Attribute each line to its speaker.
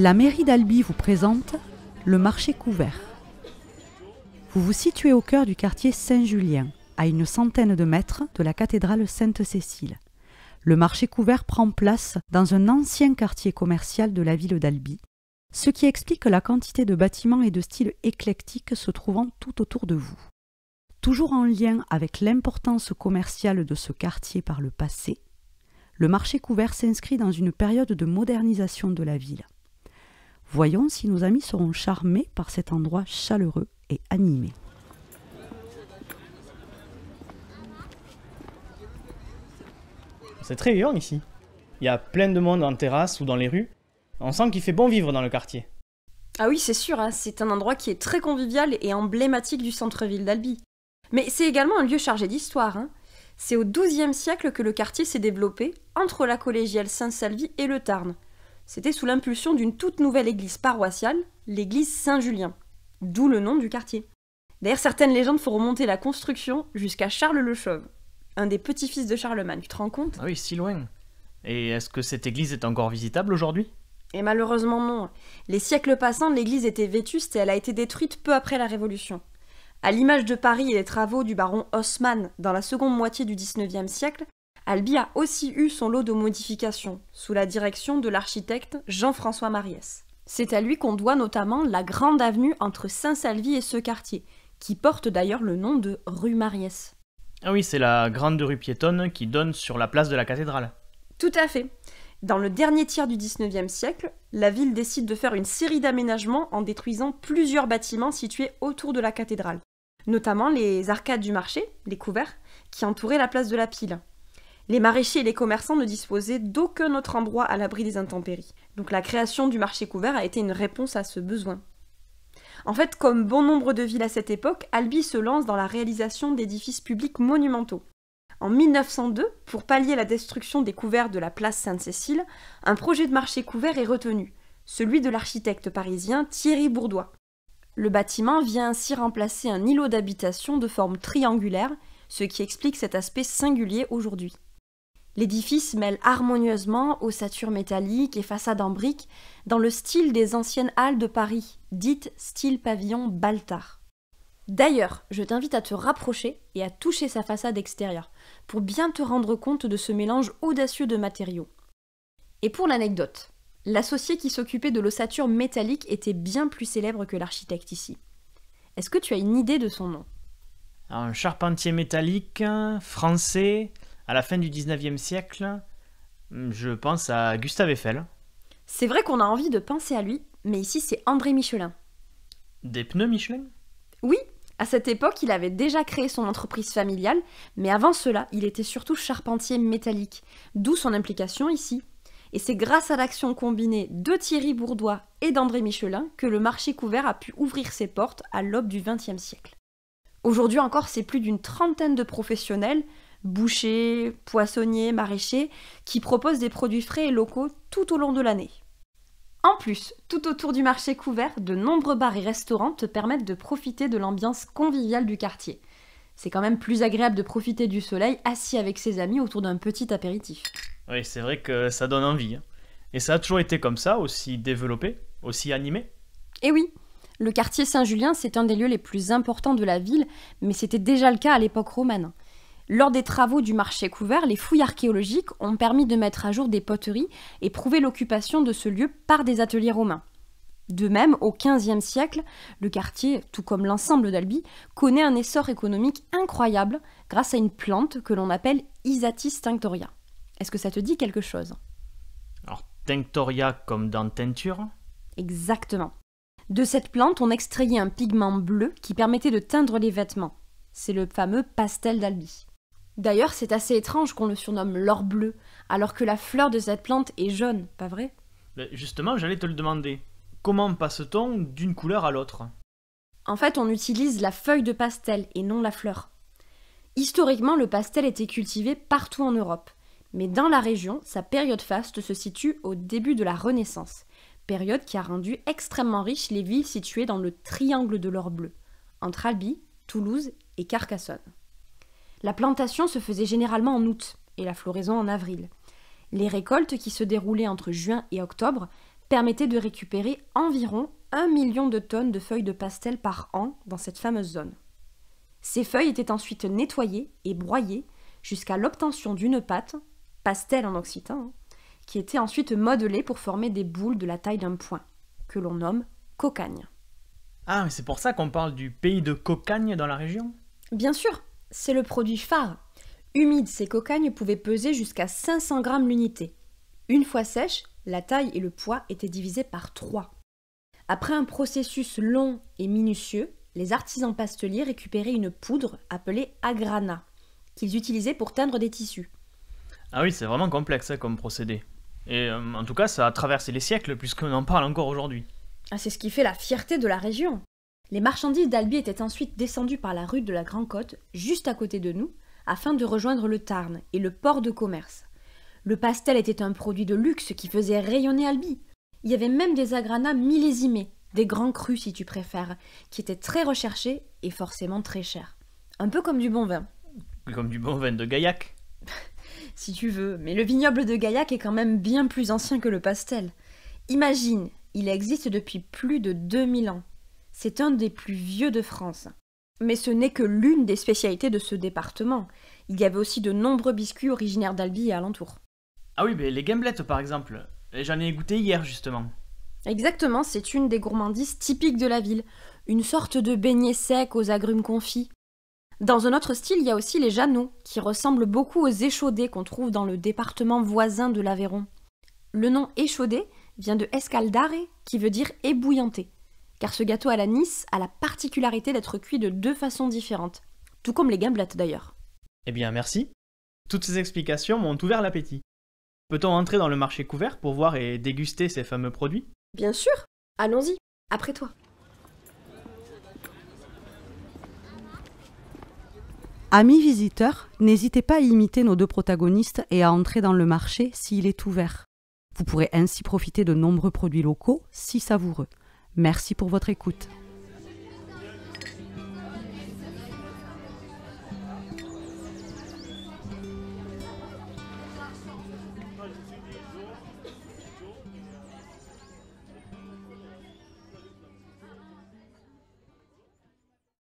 Speaker 1: La mairie d'Albi vous présente le marché couvert. Vous vous situez au cœur du quartier Saint-Julien, à une centaine de mètres de la cathédrale Sainte-Cécile. Le marché couvert prend place dans un ancien quartier commercial de la ville d'Albi, ce qui explique la quantité de bâtiments et de styles éclectiques se trouvant tout autour de vous. Toujours en lien avec l'importance commerciale de ce quartier par le passé, le marché couvert s'inscrit dans une période de modernisation de la ville. Voyons si nos amis seront charmés
Speaker 2: par cet endroit chaleureux et animé. C'est très vivant ici. Il y a plein de monde en terrasse ou dans les rues. On sent qu'il fait bon vivre dans le quartier.
Speaker 1: Ah oui, c'est sûr, hein. c'est un endroit qui est très convivial et emblématique du centre-ville d'Albi. Mais c'est également un lieu chargé d'histoire. Hein. C'est au XIIe siècle que le quartier s'est développé entre la collégiale Saint-Salvi et le Tarn. C'était sous l'impulsion d'une toute nouvelle église paroissiale, l'église Saint-Julien, d'où le nom du quartier. D'ailleurs, certaines légendes font remonter la construction jusqu'à Charles le Chauve, un des petits-fils de Charlemagne, tu te rends compte
Speaker 2: Ah oui, si loin. Et est-ce que cette église est encore visitable aujourd'hui
Speaker 1: Et malheureusement non. Les siècles passants, l'église était vétuste et elle a été détruite peu après la Révolution. À l'image de Paris et des travaux du baron Haussmann dans la seconde moitié du XIXe siècle, Albi a aussi eu son lot de modifications, sous la direction de l'architecte Jean-François Mariès. C'est à lui qu'on doit notamment la grande avenue entre Saint-Salvi et ce quartier, qui porte d'ailleurs le nom de rue Mariès.
Speaker 2: Ah oui, c'est la grande rue piétonne qui donne sur la place de la cathédrale.
Speaker 1: Tout à fait. Dans le dernier tiers du XIXe siècle, la ville décide de faire une série d'aménagements en détruisant plusieurs bâtiments situés autour de la cathédrale, notamment les arcades du marché, les couverts, qui entouraient la place de la pile. Les maraîchers et les commerçants ne disposaient d'aucun autre endroit à l'abri des intempéries. Donc la création du marché couvert a été une réponse à ce besoin. En fait, comme bon nombre de villes à cette époque, Albi se lance dans la réalisation d'édifices publics monumentaux. En 1902, pour pallier la destruction des couverts de la place Sainte-Cécile, un projet de marché couvert est retenu, celui de l'architecte parisien Thierry Bourdois. Le bâtiment vient ainsi remplacer un îlot d'habitation de forme triangulaire, ce qui explique cet aspect singulier aujourd'hui. L'édifice mêle harmonieusement ossature métallique et façade en briques dans le style des anciennes halles de Paris, dites style pavillon Baltard. D'ailleurs, je t'invite à te rapprocher et à toucher sa façade extérieure pour bien te rendre compte de ce mélange audacieux de matériaux. Et pour l'anecdote, l'associé qui s'occupait de l'ossature métallique était bien plus célèbre que l'architecte ici. Est-ce que tu as une idée de son nom
Speaker 2: Un charpentier métallique, français, à la fin du 19e siècle, hmm, je pense à Gustave Eiffel.
Speaker 1: C'est vrai qu'on a envie de penser à lui, mais ici c'est André Michelin.
Speaker 2: Des pneus Michelin
Speaker 1: Oui, à cette époque, il avait déjà créé son entreprise familiale, mais avant cela, il était surtout charpentier métallique, d'où son implication ici. Et c'est grâce à l'action combinée de Thierry Bourdois et d'André Michelin que le marché couvert a pu ouvrir ses portes à l'aube du XXe siècle. Aujourd'hui encore, c'est plus d'une trentaine de professionnels, bouchers, poissonniers, maraîchers, qui proposent des produits frais et locaux tout au long de l'année. En plus, tout autour du marché couvert, de nombreux bars et restaurants te permettent de profiter de l'ambiance conviviale du quartier. C'est quand même plus agréable de profiter du soleil assis avec ses amis autour d'un petit apéritif.
Speaker 2: Oui, c'est vrai que ça donne envie. Hein. Et ça a toujours été comme ça, aussi développé, aussi animé
Speaker 1: Eh oui Le quartier Saint-Julien, c'est un des lieux les plus importants de la ville, mais c'était déjà le cas à l'époque romaine. Lors des travaux du marché couvert, les fouilles archéologiques ont permis de mettre à jour des poteries et prouver l'occupation de ce lieu par des ateliers romains. De même, au XVe siècle, le quartier, tout comme l'ensemble d'Albi, connaît un essor économique incroyable grâce à une plante que l'on appelle Isatis tinctoria. Est-ce que ça te dit quelque chose
Speaker 2: Alors, tinctoria comme dans teinture
Speaker 1: Exactement. De cette plante, on extrayait un pigment bleu qui permettait de teindre les vêtements. C'est le fameux pastel d'Albi. D'ailleurs, c'est assez étrange qu'on le surnomme l'or bleu, alors que la fleur de cette plante est jaune, pas vrai
Speaker 2: ben, Justement, j'allais te le demander. Comment passe-t-on d'une couleur à l'autre
Speaker 1: En fait, on utilise la feuille de pastel et non la fleur. Historiquement, le pastel était cultivé partout en Europe, mais dans la région, sa période faste se situe au début de la Renaissance, période qui a rendu extrêmement riches les villes situées dans le triangle de l'or bleu, entre Albi, Toulouse et Carcassonne. La plantation se faisait généralement en août et la floraison en avril. Les récoltes qui se déroulaient entre juin et octobre permettaient de récupérer environ 1 million de tonnes de feuilles de pastel par an dans cette fameuse zone. Ces feuilles étaient ensuite nettoyées et broyées jusqu'à l'obtention d'une pâte, pastel en occitan, qui était ensuite modelée pour former des boules de la taille d'un point, que l'on nomme cocagne.
Speaker 2: Ah, mais c'est pour ça qu'on parle du pays de cocagne dans la région
Speaker 1: Bien sûr c'est le produit phare. Humide, ces cocagnes pouvaient peser jusqu'à 500 grammes l'unité. Une fois sèche, la taille et le poids étaient divisés par 3. Après un processus long et minutieux, les artisans pasteliers récupéraient une poudre appelée agrana, qu'ils utilisaient pour teindre des tissus.
Speaker 2: Ah oui, c'est vraiment complexe hein, comme procédé. Et euh, en tout cas, ça a traversé les siècles puisqu'on en parle encore aujourd'hui.
Speaker 1: Ah, c'est ce qui fait la fierté de la région. Les marchandises d'Albi étaient ensuite descendues par la rue de la Grand-Côte, juste à côté de nous, afin de rejoindre le Tarn et le port de commerce. Le pastel était un produit de luxe qui faisait rayonner Albi. Il y avait même des agranas millésimés, des grands crus si tu préfères, qui étaient très recherchés et forcément très chers. Un peu comme du bon vin.
Speaker 2: Comme du bon vin de Gaillac.
Speaker 1: si tu veux, mais le vignoble de Gaillac est quand même bien plus ancien que le pastel. Imagine, il existe depuis plus de 2000 ans. C'est un des plus vieux de France. Mais ce n'est que l'une des spécialités de ce département. Il y avait aussi de nombreux biscuits originaires d'Albi et alentour.
Speaker 2: Ah oui, mais les gamblettes par exemple. J'en ai goûté hier justement.
Speaker 1: Exactement, c'est une des gourmandises typiques de la ville. Une sorte de beignet sec aux agrumes confits. Dans un autre style, il y a aussi les Jeannots, qui ressemblent beaucoup aux échaudés qu'on trouve dans le département voisin de l'Aveyron. Le nom échaudé vient de escaldaré, qui veut dire ébouillanté car ce gâteau à la Nice a la particularité d'être cuit de deux façons différentes, tout comme les gamblettes d'ailleurs.
Speaker 2: Eh bien merci. Toutes ces explications m'ont ouvert l'appétit. Peut-on entrer dans le marché couvert pour voir et déguster ces fameux produits
Speaker 1: Bien sûr Allons-y, après toi. Amis visiteurs, n'hésitez pas à imiter nos deux protagonistes et à entrer dans le marché s'il est ouvert. Vous pourrez ainsi profiter de nombreux produits locaux si savoureux. Merci pour votre écoute.